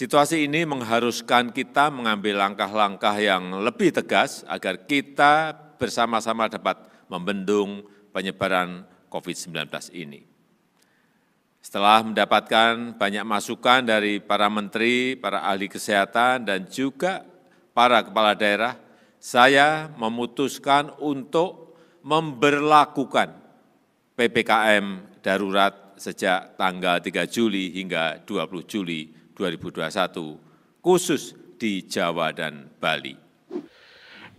Situasi ini mengharuskan kita mengambil langkah-langkah yang lebih tegas agar kita bersama-sama dapat membendung penyebaran COVID-19 ini. Setelah mendapatkan banyak masukan dari para menteri, para ahli kesehatan, dan juga para kepala daerah, saya memutuskan untuk memberlakukan PPKM darurat sejak tanggal 3 Juli hingga 20 Juli 2021 khusus di Jawa dan Bali.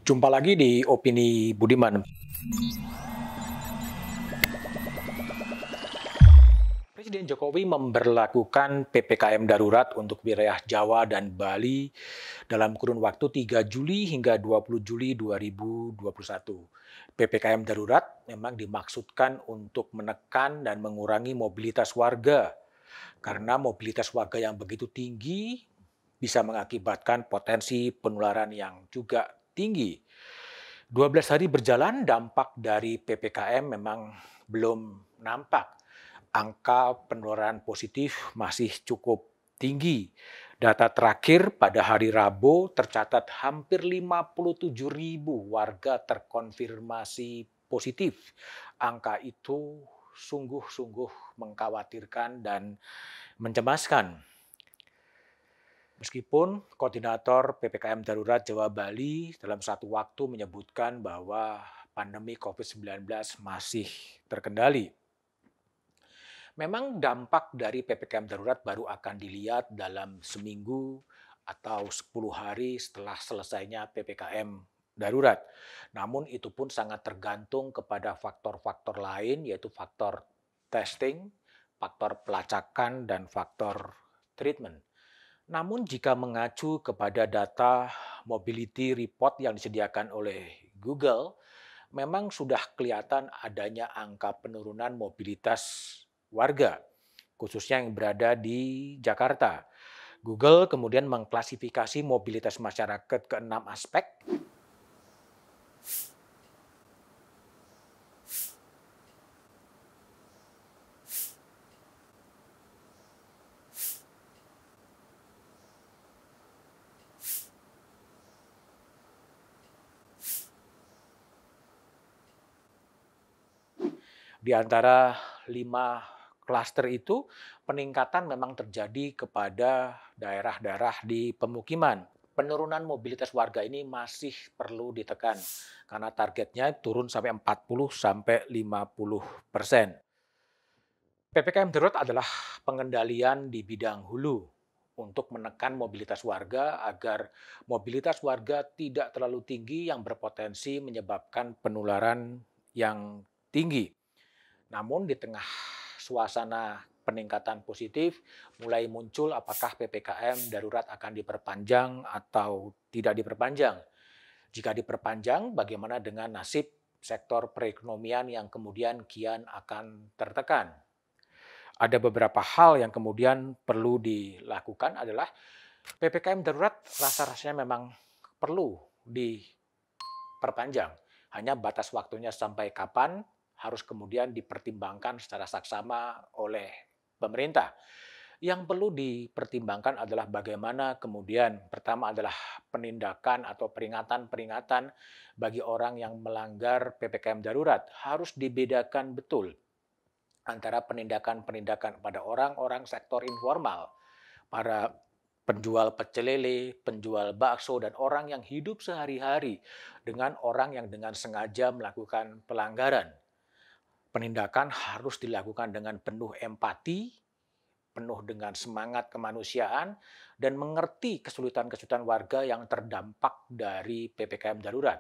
Jumpa lagi di Opini Budiman. Presiden Jokowi memberlakukan PPKM darurat untuk wilayah Jawa dan Bali dalam kurun waktu 3 Juli hingga 20 Juli 2021. PPKM darurat memang dimaksudkan untuk menekan dan mengurangi mobilitas warga karena mobilitas warga yang begitu tinggi bisa mengakibatkan potensi penularan yang juga tinggi. 12 hari berjalan dampak dari PPKM memang belum nampak. Angka penularan positif masih cukup tinggi. Data terakhir pada hari Rabu tercatat hampir 57 ribu warga terkonfirmasi positif. Angka itu sungguh-sungguh mengkhawatirkan dan mencemaskan. Meskipun koordinator PPKM Darurat Jawa Bali dalam satu waktu menyebutkan bahwa pandemi COVID-19 masih terkendali. Memang dampak dari PPKM Darurat baru akan dilihat dalam seminggu atau 10 hari setelah selesainya PPKM darurat. Namun itu pun sangat tergantung kepada faktor-faktor lain yaitu faktor testing, faktor pelacakan dan faktor treatment. Namun jika mengacu kepada data mobility report yang disediakan oleh Google, memang sudah kelihatan adanya angka penurunan mobilitas warga, khususnya yang berada di Jakarta. Google kemudian mengklasifikasi mobilitas masyarakat ke enam aspek, di antara lima klaster itu peningkatan memang terjadi kepada daerah-daerah di pemukiman. Penurunan mobilitas warga ini masih perlu ditekan karena targetnya turun sampai 40 sampai 50 persen. PPKM darurat adalah pengendalian di bidang hulu untuk menekan mobilitas warga agar mobilitas warga tidak terlalu tinggi yang berpotensi menyebabkan penularan yang tinggi. Namun di tengah suasana peningkatan positif mulai muncul apakah PPKM darurat akan diperpanjang atau tidak diperpanjang. Jika diperpanjang, bagaimana dengan nasib sektor perekonomian yang kemudian kian akan tertekan? Ada beberapa hal yang kemudian perlu dilakukan adalah PPKM darurat rasa-rasanya memang perlu diperpanjang. Hanya batas waktunya sampai kapan harus kemudian dipertimbangkan secara saksama oleh pemerintah. Yang perlu dipertimbangkan adalah bagaimana kemudian pertama adalah penindakan atau peringatan-peringatan bagi orang yang melanggar PPKM darurat harus dibedakan betul antara penindakan-penindakan pada orang-orang sektor informal, para penjual pecelele, penjual bakso, dan orang yang hidup sehari-hari dengan orang yang dengan sengaja melakukan pelanggaran penindakan harus dilakukan dengan penuh empati, penuh dengan semangat kemanusiaan, dan mengerti kesulitan-kesulitan warga yang terdampak dari PPKM darurat.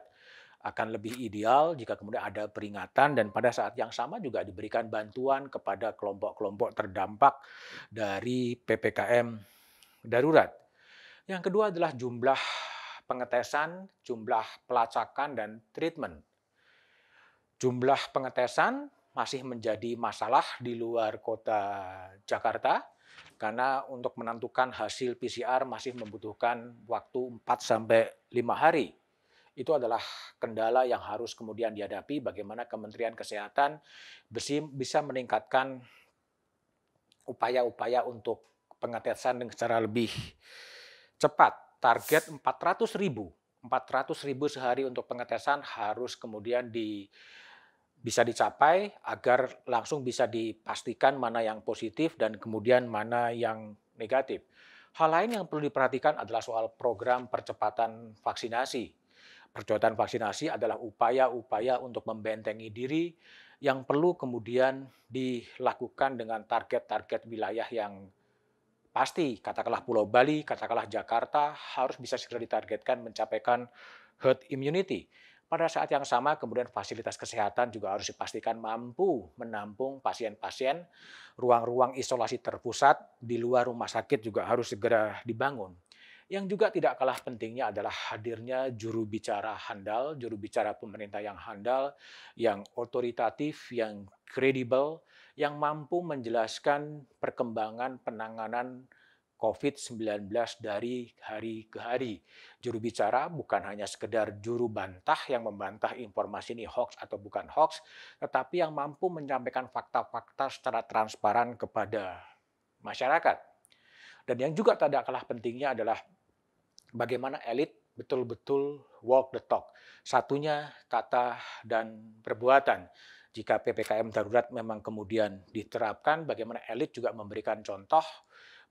Akan lebih ideal jika kemudian ada peringatan dan pada saat yang sama juga diberikan bantuan kepada kelompok-kelompok terdampak dari PPKM darurat. Yang kedua adalah jumlah pengetesan, jumlah pelacakan, dan treatment. Jumlah pengetesan masih menjadi masalah di luar kota Jakarta karena untuk menentukan hasil PCR masih membutuhkan waktu 4 sampai 5 hari. Itu adalah kendala yang harus kemudian dihadapi bagaimana Kementerian Kesehatan bisa meningkatkan upaya-upaya untuk pengetesan secara lebih cepat. Target 400 ribu, 400 ribu sehari untuk pengetesan harus kemudian di bisa dicapai agar langsung bisa dipastikan mana yang positif dan kemudian mana yang negatif. Hal lain yang perlu diperhatikan adalah soal program percepatan vaksinasi. Percepatan vaksinasi adalah upaya-upaya untuk membentengi diri yang perlu kemudian dilakukan dengan target-target wilayah yang pasti. Katakanlah Pulau Bali, katakanlah Jakarta harus bisa segera ditargetkan mencapai herd immunity pada saat yang sama, kemudian fasilitas kesehatan juga harus dipastikan mampu menampung pasien-pasien. Ruang-ruang isolasi terpusat di luar rumah sakit juga harus segera dibangun. Yang juga tidak kalah pentingnya adalah hadirnya juru bicara handal, juru bicara pemerintah yang handal, yang otoritatif, yang kredibel, yang mampu menjelaskan perkembangan penanganan COVID-19 dari hari ke hari. Juru bicara bukan hanya sekedar juru bantah yang membantah informasi ini hoax atau bukan hoax, tetapi yang mampu menyampaikan fakta-fakta secara transparan kepada masyarakat. Dan yang juga tidak kalah pentingnya adalah bagaimana elit betul-betul walk the talk. Satunya kata dan perbuatan jika PPKM darurat memang kemudian diterapkan, bagaimana elit juga memberikan contoh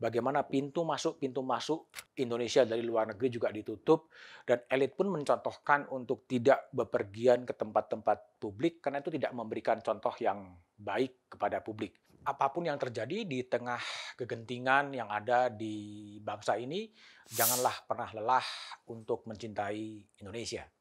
bagaimana pintu masuk pintu masuk Indonesia dari luar negeri juga ditutup dan elit pun mencontohkan untuk tidak bepergian ke tempat-tempat publik karena itu tidak memberikan contoh yang baik kepada publik. Apapun yang terjadi di tengah kegentingan yang ada di bangsa ini, janganlah pernah lelah untuk mencintai Indonesia.